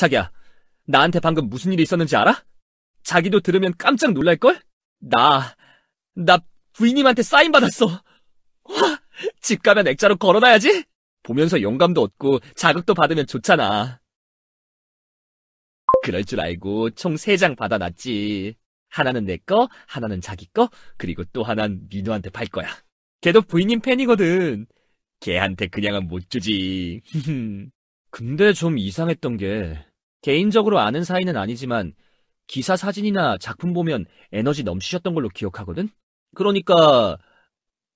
자기야, 나한테 방금 무슨 일이 있었는지 알아? 자기도 들으면 깜짝 놀랄걸? 나, 나 부인님한테 사인 받았어. 와, 집 가면 액자로 걸어놔야지. 보면서 영감도 얻고 자극도 받으면 좋잖아. 그럴 줄 알고 총 3장 받아놨지. 하나는 내 거, 하나는 자기 거, 그리고 또 하나는 민우한테 팔 거야. 걔도 부인님 팬이거든. 걔한테 그냥은 못 주지. 근데 좀 이상했던 게 개인적으로 아는 사이는 아니지만 기사 사진이나 작품 보면 에너지 넘치셨던 걸로 기억하거든? 그러니까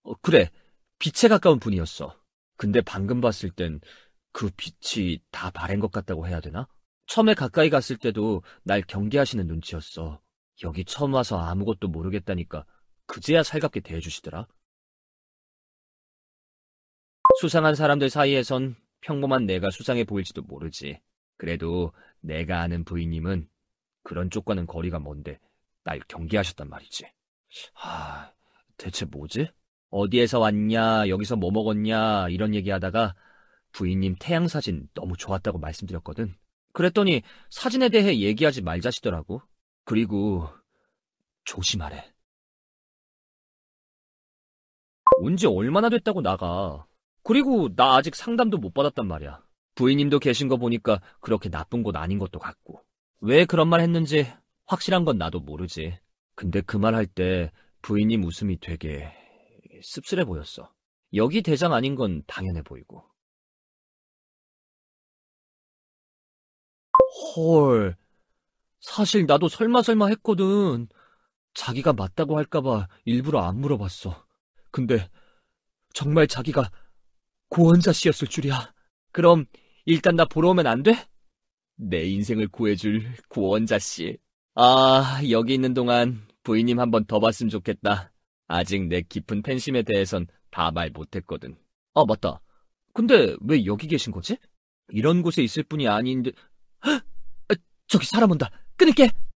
어, 그래 빛에 가까운 분이었어. 근데 방금 봤을 땐 그 빛이 다 바랜 것 같다고 해야 되나? 처음에 가까이 갔을 때도 날 경계하시는 눈치였어. 여기 처음 와서 아무것도 모르겠다니까 그제야 살갑게 대해주시더라. 수상한 사람들 사이에선 평범한 내가 수상해 보일지도 모르지. 그래도 내가 아는 부인님은 그런 쪽과는 거리가 먼데 날 경계하셨단 말이지. 하, 대체 뭐지? 어디에서 왔냐, 여기서 뭐 먹었냐, 이런 얘기하다가 부인님 태양 사진 너무 좋았다고 말씀드렸거든. 그랬더니 사진에 대해 얘기하지 말자시더라고. 그리고 조심하래. 언제 얼마나 됐다고 나가. 그리고 나 아직 상담도 못 받았단 말이야. 부인님도 계신 거 보니까 그렇게 나쁜 곳 아닌 것도 같고. 왜 그런 말 했는지 확실한 건 나도 모르지. 근데 그 말 할 때 부인님 웃음이 되게 씁쓸해 보였어. 여기 대장 아닌 건 당연해 보이고. 헐. 사실 나도 설마설마 했거든. 자기가 맞다고 할까봐 일부러 안 물어봤어. 근데 정말 자기가 고원자 씨였을 줄이야. 그럼 일단 나 보러 오면 안 돼? 내 인생을 구해줄 구원자 씨. 아, 여기 있는 동안 부인님 한 번 더 봤으면 좋겠다. 아직 내 깊은 팬심에 대해선 다 말 못했거든. 아, 맞다. 근데 왜 여기 계신 거지? 이런 곳에 있을 뿐이 아닌데... 헉! 아, 저기 사람 온다. 끊을게!